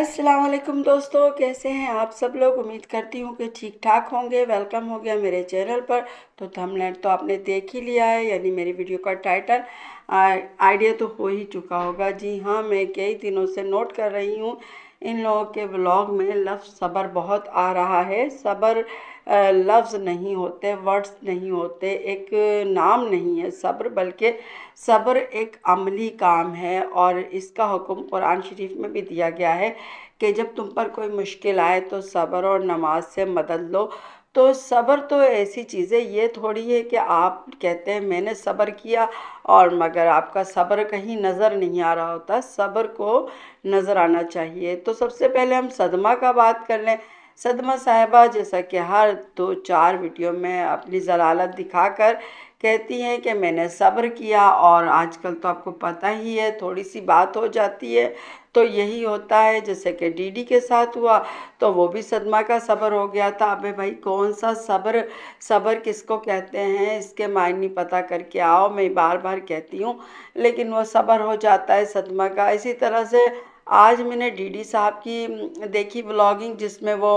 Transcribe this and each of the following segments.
असलकुम दोस्तों कैसे हैं आप सब लोग उम्मीद करती हूँ कि ठीक ठाक होंगे वेलकम हो गया मेरे चैनल पर तो थंबनेल तो आपने देख ही लिया है यानी मेरी वीडियो का टाइटल आइडिया तो हो ही चुका होगा जी हाँ मैं कई दिनों से नोट कर रही हूँ इन लोगों के ब्लॉग में लफ्ज़ सब्र बहुत आ रहा है सबर लफ्ज़ नहीं होते वर्ड्स नहीं होते एक नाम नहीं है सब्र बल्कि सब्र एक अमली काम है और इसका हुक्म कुरान शरीफ में भी दिया गया है कि जब तुम पर कोई मुश्किल आए तो सब्र और नमाज से मदद लो तो सब्र तो ऐसी चीज़ है ये थोड़ी है कि आप कहते हैं मैंने सब्र किया और मगर आपका सब्र कहीं नज़र नहीं आ रहा होता सब्र को नज़र आना चाहिए तो सबसे पहले हम सदमा का बात कर लें सदमा साहिबा जैसा कि हर दो चार वीडियो में अपनी जलालत दिखाकर कहती हैं कि मैंने सब्र किया और आजकल तो आपको पता ही है थोड़ी सी बात हो जाती है तो यही होता है जैसे कि डीडी के साथ हुआ तो वो भी सदमा का सब्र हो गया था अबे भाई कौन सा सब्र सब्र किसको कहते हैं इसके मायने पता करके आओ मैं बार बार कहती हूँ लेकिन वो सब्र हो जाता है सदमा का इसी तरह से आज मैंने डीडी साहब की हम्म, देखी ब्लॉगिंग जिसमें वो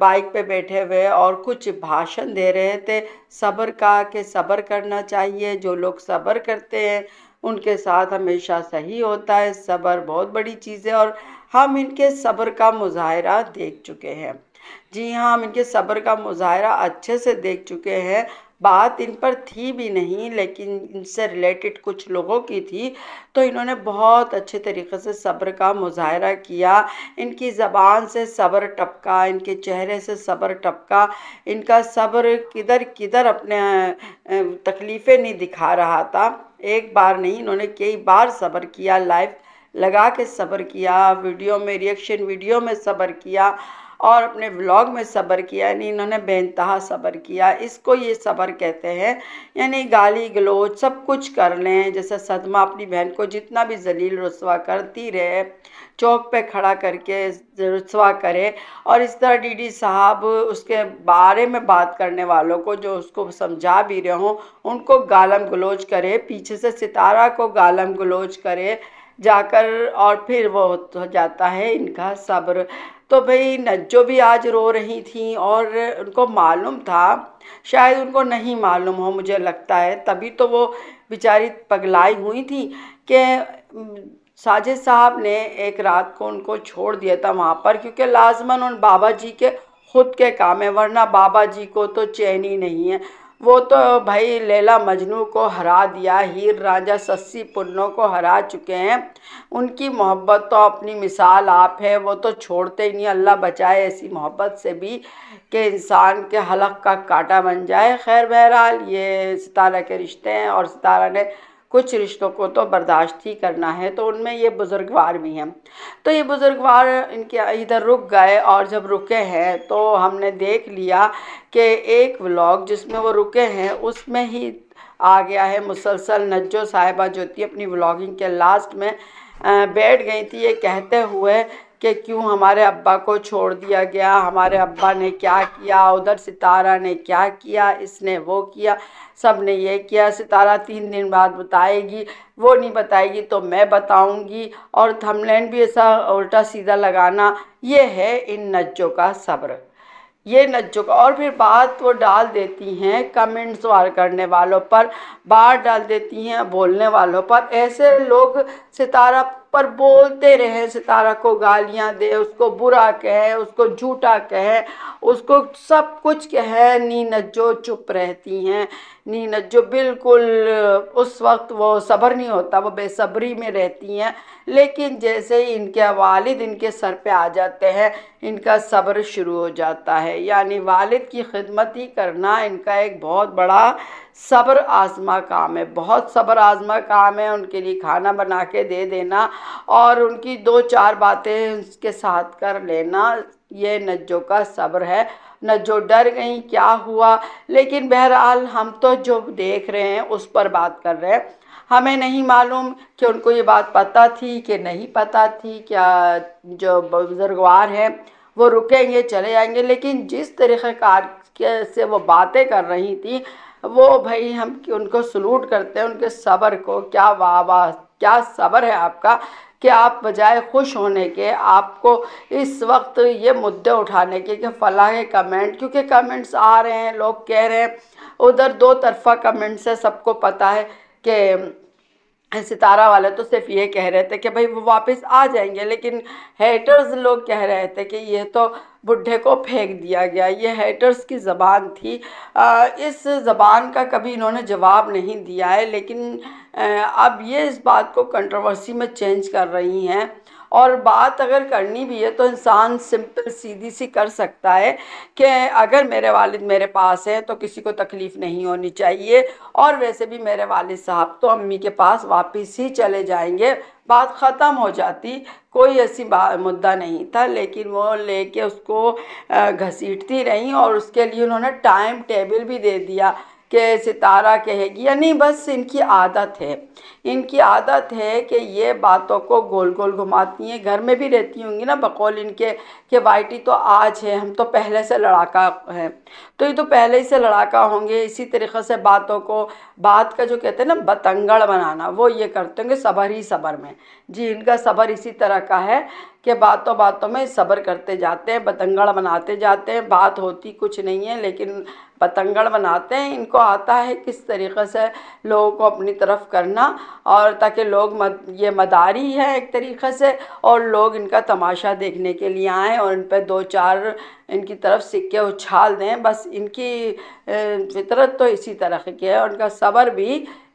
बाइक पे बैठे हुए और कुछ भाषण दे रहे थे सब्र का कि सब्र करना चाहिए जो लोग सब्र करते हैं उनके साथ हमेशा सही होता है सब्र बहुत बड़ी चीज़ है और हम इनके सब्र का मुजाहरा देख चुके हैं जी हाँ हम इनके सब्र का मुजाहरा अच्छे से देख चुके हैं बात इन पर थी भी नहीं लेकिन इनसे रिलेटेड कुछ लोगों की थी तो इन्होंने बहुत अच्छे तरीके से सब्र का मुजाहरा किया इनकी ज़बान से सब्र टपका इनके चेहरे से सब्र टपका इनका सब्र किधर किधर अपने तकलीफ़ें नहीं दिखा रहा था एक बार नहीं इन्होंने कई बार सब्र किया लाइव लगा के सब्र किया वीडियो में रिएक्शन वीडियो में सब्र किया और अपने व्लॉग में सब्र किया यानी इन्होंने बेनतहा सब्र किया इसको ये सब्र कहते हैं यानी गाली गलोच सब कुछ कर लें जैसे सदमा अपनी बहन को जितना भी जलील रसवा करती रहे चौक पे खड़ा करके रसवा करे और इस तरह डीडी साहब उसके बारे में बात करने वालों को जो उसको समझा भी रहे हों उनको गालम गलोच करे पीछे से सितारा को गालम गलोच करे जाकर और फिर वो हो जाता है इनका सब्र तो भाई नज्जो भी आज रो रही थी और उनको मालूम था शायद उनको नहीं मालूम हो मुझे लगता है तभी तो वो बेचारी पगलाई हुई थी कि साजिद साहब ने एक रात को उनको छोड़ दिया था वहाँ पर क्योंकि लाजमन उन बाबा जी के खुद के काम है वरना बाबा जी को तो चैन ही नहीं है वो तो भाई लैला मजनू को हरा दिया हीर राजा सस्सी पुन्नों को हरा चुके हैं उनकी मोहब्बत तो अपनी मिसाल आप है वो तो छोड़ते ही नहीं अल्लाह बचाए ऐसी मोहब्बत से भी कि इंसान के हलक का कांटा बन जाए खैर बहरहाल ये सितारा के रिश्ते हैं और सितारा ने कुछ रिश्तों को तो बर्दाश्त ही करना है तो उनमें ये बुज़ुर्गवार भी हैं तो ये बुज़ुर्गवार इनके इधर रुक गए और जब रुके हैं तो हमने देख लिया कि एक व्लॉग जिसमें वो रुके हैं उसमें ही आ गया है मुसलसल नज्जो साहिबा जो थी अपनी व्लॉगिंग के लास्ट में बैठ गई थी ये कहते हुए कि क्यों हमारे अब्बा को छोड़ दिया गया हमारे अब्बा ने क्या किया उधर सितारा ने क्या किया इसने वो किया सब ने ये किया सितारा तीन दिन बाद बताएगी वो नहीं बताएगी तो मैं बताऊंगी और थमलैंड भी ऐसा उल्टा सीधा लगाना ये है इन नज्जों का सब्र ये नज्जों का और फिर बात वो डाल देती हैं कमेंट्स वार करने वालों पर बात डाल देती हैं बोलने वालों पर ऐसे लोग सितारा पर बोलते रहे सितारा को गालियां दे उसको बुरा कहे उसको झूठा कहे उसको सब कुछ कहे नी जो चुप रहती हैं नी जो बिल्कुल उस वक्त वो सब्र नहीं होता वो बेसब्री में रहती हैं लेकिन जैसे ही इनके वालिद इनके सर पे आ जाते हैं इनका सब्र शुरू हो जाता है यानी वालिद की खिदमत ही करना इनका एक बहुत बड़ा सब्र आजमा काम है बहुत सब्र आजमा काम है उनके लिए खाना बना के दे देना और उनकी दो चार बातें उसके साथ कर लेना ये नज्जो का सब्र है जो डर गई क्या हुआ लेकिन बहरहाल हम तो जो देख रहे हैं उस पर बात कर रहे हैं हमें नहीं मालूम कि उनको ये बात पता थी कि नहीं पता थी क्या जो बुजुर्गवार हैं वो रुकेंगे चले जाएंगे लेकिन जिस के से वो बातें कर रही थी वो भाई हम उनको सलूट करते हैं उनके सब्र को क्या वाह क्या सब्र है आपका कि आप बजाय खुश होने के आपको इस वक्त ये मुद्दे उठाने के कि फलाह कमेंट क्योंकि कमेंट्स आ रहे हैं लोग कह रहे हैं उधर दो तरफा कमेंट्स है सबको पता है कि सितारा वाले तो सिर्फ ये कह रहे थे कि भाई वो वापस आ जाएंगे लेकिन हेटर्स लोग कह रहे थे कि ये तो बुढ़े को फेंक दिया गया ये हेटर्स की ज़बान थी इस ज़बान का कभी इन्होंने जवाब नहीं दिया है लेकिन अब ये इस बात को कंट्रोवर्सी में चेंज कर रही हैं और बात अगर करनी भी है तो इंसान सिंपल सीधी सी कर सकता है कि अगर मेरे वालिद मेरे पास हैं तो किसी को तकलीफ़ नहीं होनी चाहिए और वैसे भी मेरे वालिद साहब तो अम्मी के पास वापस ही चले जाएंगे बात ख़त्म हो जाती कोई ऐसी मुद्दा नहीं था लेकिन वो लेके उसको घसीटती रहीं और उसके लिए उन्होंने टाइम टेबल भी दे दिया के सितारा कहेगी यानी बस इनकी आदत है इनकी आदत है कि ये बातों को गोल गोल घुमाती हैं घर में भी रहती होंगी ना बकौल इनके कि वाइटी तो आज है हम तो पहले से लड़ाका है तो ये तो पहले ही से लड़ाका होंगे इसी तरीक़े से बातों को बात का जो कहते हैं ना बतंगड़ बनाना वो ये करते होंगे सबर ही सबर में जी इनका सबर इसी तरह का है कि बातों बातों में सब्र करते जाते हैं बतंगड़ बनाते जाते हैं बात होती कुछ नहीं है लेकिन बतंगड़ बनाते हैं इनको आता है किस तरीके से लोगों को अपनी तरफ करना और ताकि लोग मद ये मदारी है एक तरीक़े से और लोग इनका तमाशा देखने के लिए आएँ और इन पर दो चार इनकी तरफ सिक्के उछाल दें बस इनकी फितरत तो इसी तरह की है उनका सबर भी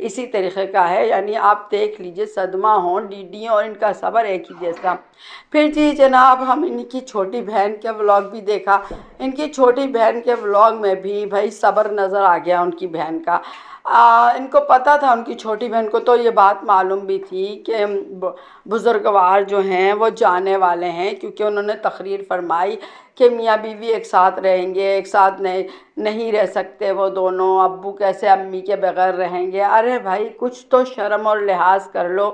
इसी तरीके का है यानी आप देख लीजिए सदमा हों डीडी और इनका सबर एक ही जैसा फिर जी जनाब हम इनकी छोटी बहन के व्लॉग भी देखा इनकी छोटी बहन के व्लॉग में भी भाई सबर नज़र आ गया उनकी बहन का आ, इनको पता था उनकी छोटी बहन को तो ये बात मालूम भी थी कि बुज़ुर्गवार जो हैं वो जाने वाले हैं क्योंकि उन्होंने तकरीर फरमाई कि मियाँ बीवी एक साथ रहेंगे एक साथ नहीं नहीं रह सकते वो दोनों अबू कैसे अम्मी के बगैर रहेंगे अरे भाई कुछ तो शर्म और लिहाज कर लो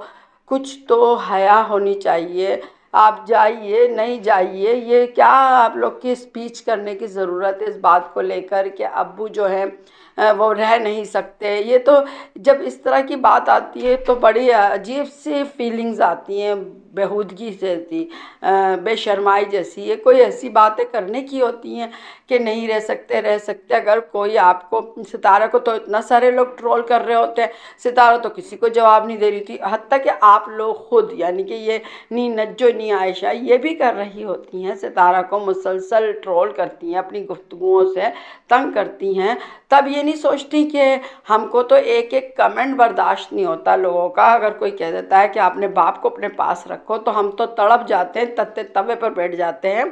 कुछ तो हया होनी चाहिए आप जाइए नहीं जाइए ये क्या आप लोग की स्पीच करने की ज़रूरत है इस बात को लेकर कि अबू जो हैं वो रह नहीं सकते ये तो जब इस तरह की बात आती है तो बड़ी अजीब सी फीलिंग्स आती हैं बेहूदगी जैसी बेशरमाई जैसी ये कोई ऐसी बातें करने की होती हैं कि नहीं रह सकते रह सकते अगर कोई आपको सितारा को तो इतना सारे लोग ट्रोल कर रहे होते हैं सितारा तो किसी को जवाब नहीं दे रही थी हती कि आप लोग खुद यानी कि ये नी नज्जो नी आयशा ये भी कर रही होती हैं सितारा को मुसलसल ट्रोल करती हैं अपनी गुफ्तुओं से तंग करती हैं तब ये नहीं सोचती कि हमको तो एक एक कमेंट बर्दाश्त नहीं होता लोगों का अगर कोई कह देता है कि आपने बाप को अपने पास रखो तो हम तो तड़प जाते हैं तत्ते तवे पर बैठ जाते हैं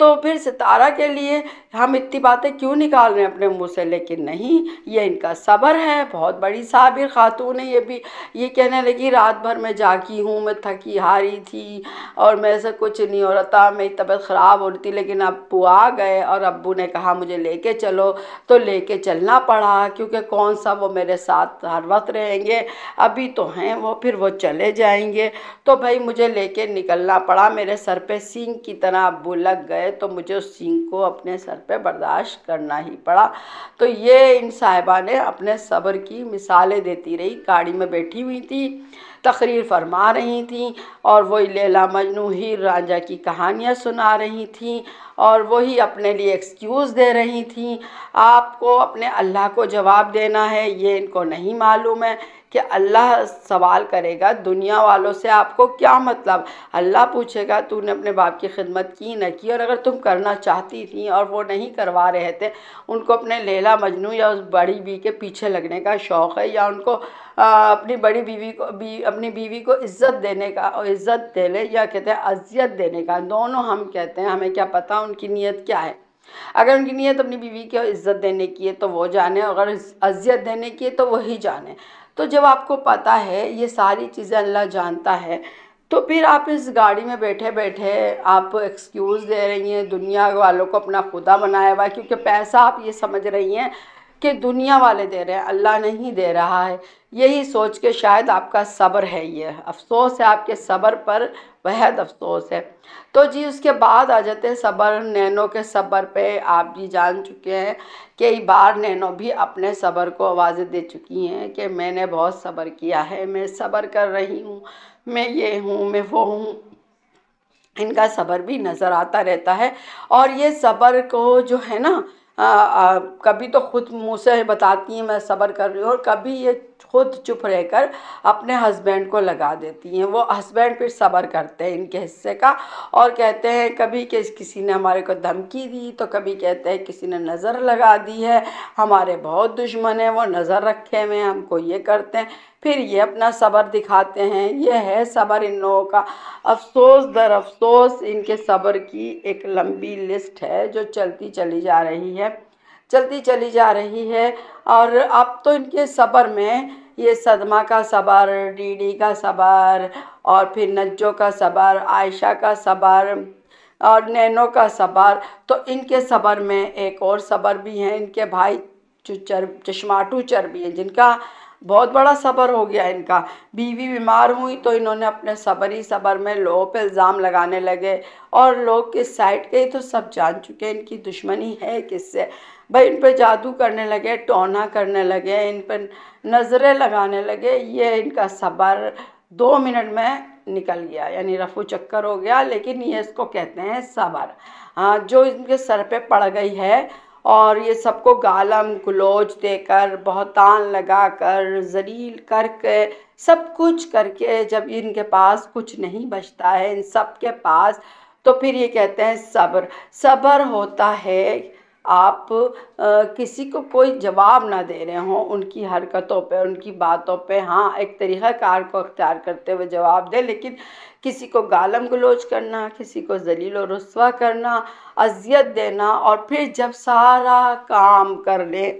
तो फिर सितारा के लिए हम इतनी बातें क्यों निकाल रहे हैं अपने मुंह से लेकिन नहीं ये इनका सब्र है बहुत बड़ी साबिर खातून है ये भी ये कहने लगी रात भर मैं जागी हूँ मैं थकी हारी थी और मैं से कुछ नहीं हो रहा था मेरी तबीयत ख़राब हो रही थी लेकिन अब आ गए और अबू ने कहा मुझे लेके चलो तो लेके चलना क्या पढ़ा क्योंकि कौन सा वो मेरे साथ हर वक्त रहेंगे अभी तो हैं वो फिर वो चले जाएंगे तो भाई मुझे लेके निकलना पड़ा मेरे सर पे सिंह की तरह अबू लग गए तो मुझे उस सिंह को अपने सर पे बर्दाश्त करना ही पड़ा तो ये इन साहिबा ने अपने सब्र की मिसालें देती रही गाड़ी में बैठी हुई थी तकरीर फरमा रही थी और वही लैला मजनू हीर राजा की कहानियाँ सुना रही थी और वही अपने लिए एक्सक्यूज़ दे रही थी आपको अपने अल्लाह को जवाब देना है ये इनको नहीं मालूम है कि अल्लाह सवाल करेगा दुनिया वालों से आपको क्या मतलब अल्लाह पूछेगा तूने अपने बाप की खिदमत की ना की और अगर तुम करना चाहती थी और वो नहीं करवा रहे थे उनको अपने लेला मजनू या उस बड़ी बी के पीछे लगने का शौक़ है या उनको आ, अपनी बड़ी बीवी को बी अपनी बीवी को इज़्ज़त देने का इज़्ज़त देने या कहते हैं अजियत देने का दोनों हम कहते हैं हमें क्या पता उनकी नीयत क्या है अगर उनकी नीयत अपनी बीवी को इज़्ज़त देने की है तो वो जाने अगर अजियत देने की है तो वही जाने तो जब आपको पता है ये सारी चीज़ें अल्लाह जानता है तो फिर आप इस गाड़ी में बैठे बैठे आप एक्सक्यूज़ दे रही हैं दुनिया वालों को अपना खुदा बनाया हुआ है क्योंकि पैसा आप ये समझ रही हैं कि दुनिया वाले दे रहे हैं अल्लाह नहीं दे रहा है यही सोच के शायद आपका सब्र है ये अफसोस है आपके सब्र पर बेहद अफसोस है तो जी उसके बाद आ जाते हैं सब्र नैनो के सब्र पे आप जी जान चुके हैं कई बार नैनो भी अपने सब्र को आवाज़ दे चुकी हैं कि मैंने बहुत सब्र किया है मैं सब्र कर रही हूँ मैं ये हूँ मैं वो हूँ इनका सब्र भी नज़र आता रहता है और ये सब्र को जो है ना हाँ, कभी तो ख़ुद मुँह से बताती हैं मैं सब्र कर रही हूँ और कभी ये खुद चुप रहकर अपने हस्बैंड को लगा देती हैं वो हस्बैंड फिर सब्र करते हैं इनके हिस्से का और कहते हैं कभी कि किसी ने हमारे को धमकी दी तो कभी कहते हैं किसी ने नज़र लगा दी है हमारे बहुत दुश्मन हैं वो नज़र रखे हुए हैं हमको ये करते हैं फिर ये अपना सब्र दिखाते हैं ये है सब्र इन लोगों का अफसोस दर अफसोस इनके सब्र की एक लंबी लिस्ट है जो चलती चली जा रही है चलती चली जा रही है और अब तो इनके सबर में ये सदमा का सबर डीडी का सबर और फिर नज्जो का सबर आयशा का सबर और नैनो का सबर तो इनके सबर में एक और सबर भी हैं इनके भाई चुचर चश्माटू चर्बी हैं जिनका बहुत बड़ा सबर हो गया इनका बीवी बीमार हुई तो इन्होंने अपने सबर ही सबर में लोगों पर इल्ज़ाम लगाने लगे और लोग किस साइड के तो सब जान चुके हैं इनकी दुश्मनी है किससे भाई इन पर जादू करने लगे टोना करने लगे इन पर नज़रें लगाने लगे ये इनका सब्र दो मिनट में निकल गया यानी रफू चक्कर हो गया लेकिन ये इसको कहते हैं सबर हाँ जो इनके सर पे पड़ गई है और ये सबको गालम गलोच देकर बहुतान लगा कर जलील करके सब कुछ करके जब इनके पास कुछ नहीं बचता है इन सब के पास तो फिर ये कहते हैं सब्र सब्र होता है आप आ, किसी को कोई जवाब ना दे रहे हों उनकी हरकतों पे उनकी बातों पे हाँ एक तरीक़ाकार को अख्तियार करते हुए जवाब दें लेकिन किसी को गालम गलोच करना किसी को जलील और रसवा करना अजियत देना और फिर जब सारा काम कर लें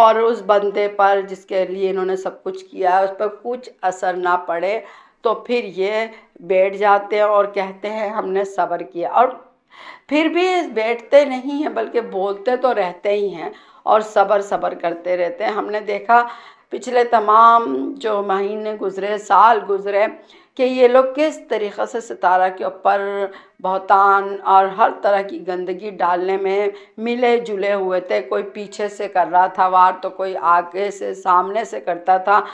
और उस बंदे पर जिसके लिए इन्होंने सब कुछ किया है उस पर कुछ असर ना पड़े तो फिर ये बैठ जाते हैं और कहते हैं हमने सब्र किया और फिर भी बैठते नहीं हैं बल्कि बोलते तो रहते ही हैं और सबर सबर करते रहते हैं हमने देखा पिछले तमाम जो महीने गुजरे साल गुजरे कि ये लोग किस तरीक़े से सितारा के ऊपर बहुतान और हर तरह की गंदगी डालने में मिले जुले हुए थे कोई पीछे से कर रहा था वार तो कोई आगे से सामने से करता था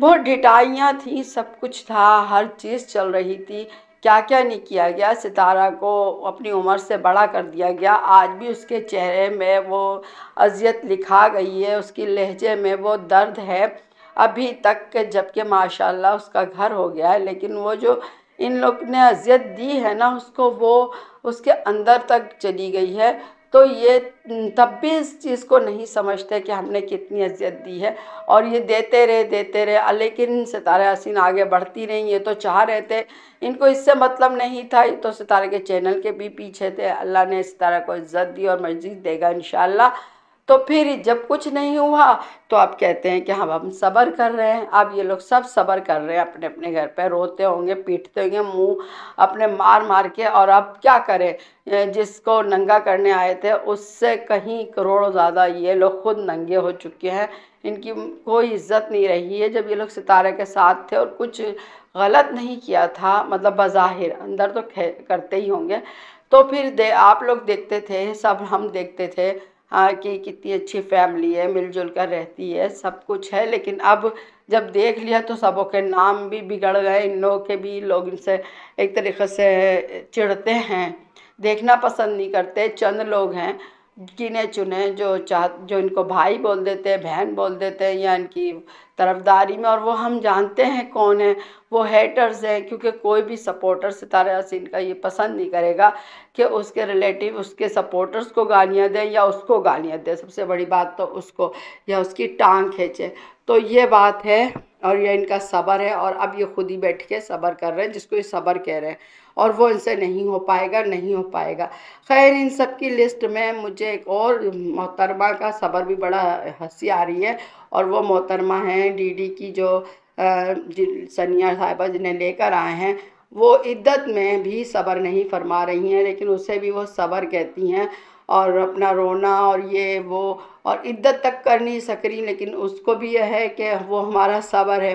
बहुत ढिटाइयाँ थी सब कुछ था हर चीज़ चल रही थी क्या क्या नहीं किया गया सितारा को अपनी उम्र से बड़ा कर दिया गया आज भी उसके चेहरे में वो अजियत लिखा गई है उसकी लहजे में वो दर्द है अभी तक जबकि माशाल्लाह उसका घर हो गया है लेकिन वो जो इन लोग ने अजियत दी है ना उसको वो उसके अंदर तक चली गई है तो ये तब भी इस चीज़ को नहीं समझते कि हमने कितनी अजियत दी है और ये देते रहे देते रहे लेकिन सितारे हसीन आगे बढ़ती रहीं ये तो चाह रहे थे इनको इससे मतलब नहीं था ये तो सितारे के चैनल के भी पीछे थे अल्लाह ने सितारा को इज़्ज़त दी और मस्जिद देगा इन तो फिर जब कुछ नहीं हुआ तो आप कहते हैं कि हाँ, हम हम सब्र कर रहे हैं अब ये लोग सब सब्र कर रहे हैं अपने अपने घर पे रोते होंगे पीटते होंगे मुंह अपने मार मार के और अब क्या करें जिसको नंगा करने आए थे उससे कहीं करोड़ों ज़्यादा ये लोग खुद नंगे हो चुके हैं इनकी कोई इज्जत नहीं रही है जब ये लोग सितारे के साथ थे और कुछ गलत नहीं किया था मतलब बाहिर अंदर तो करते ही होंगे तो फिर दे आप लोग देखते थे सब हम देखते थे हाँ कि कितनी अच्छी फैमिली है मिलजुल कर रहती है सब कुछ है लेकिन अब जब देख लिया तो सबों के नाम भी बिगड़ गए इन लोगों के भी लोग इनसे एक तरीक़े से चिढ़ते हैं देखना पसंद नहीं करते चंद लोग हैं गिने चुने जो चाह जो इनको भाई बोल देते हैं बहन बोल देते हैं या इनकी तरफदारी में और वो हम जानते हैं कौन है वो हेटर्स हैं क्योंकि कोई भी सपोर्टर सितारा यासिन का ये पसंद नहीं करेगा कि उसके रिलेटिव उसके सपोर्टर्स को गालियाँ दें या उसको गालियाँ दें सबसे बड़ी बात तो उसको या उसकी टांग खींचे तो ये बात है और ये इनका सबर है और अब ये खुद ही बैठ के सबर कर रहे हैं जिसको ये सबर कह रहे हैं और वो इनसे नहीं हो पाएगा नहीं हो पाएगा खैर इन सब की लिस्ट में मुझे एक और मोहतरमा का सबर भी बड़ा हंसी आ रही है और वो मोहतरमा हैं डीडी की जो सनिया साहिबा जिन्हें लेकर आए हैं वो इद्दत में भी सब्र नहीं फरमा रही हैं लेकिन उसे भी वो सब्र कहती हैं और अपना रोना और ये वो और इद्दत तक कर नहीं सक रही लेकिन उसको भी यह है कि वो हमारा सब्र है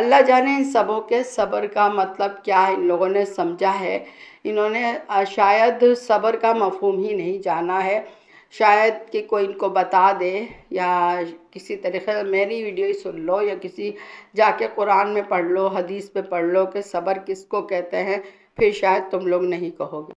अल्लाह जाने इन सबों के सब्र का मतलब क्या इन लोगों ने समझा है इन्होंने शायद सब्र का मफहम ही नहीं जाना है शायद कि कोई इनको बता दे या किसी तरीके से मेरी वीडियो ही सुन लो या किसी जाके कुरान में पढ़ लो हदीस पे पढ़ लो कि सब्र किसको कहते हैं फिर शायद तुम लोग नहीं कहोगे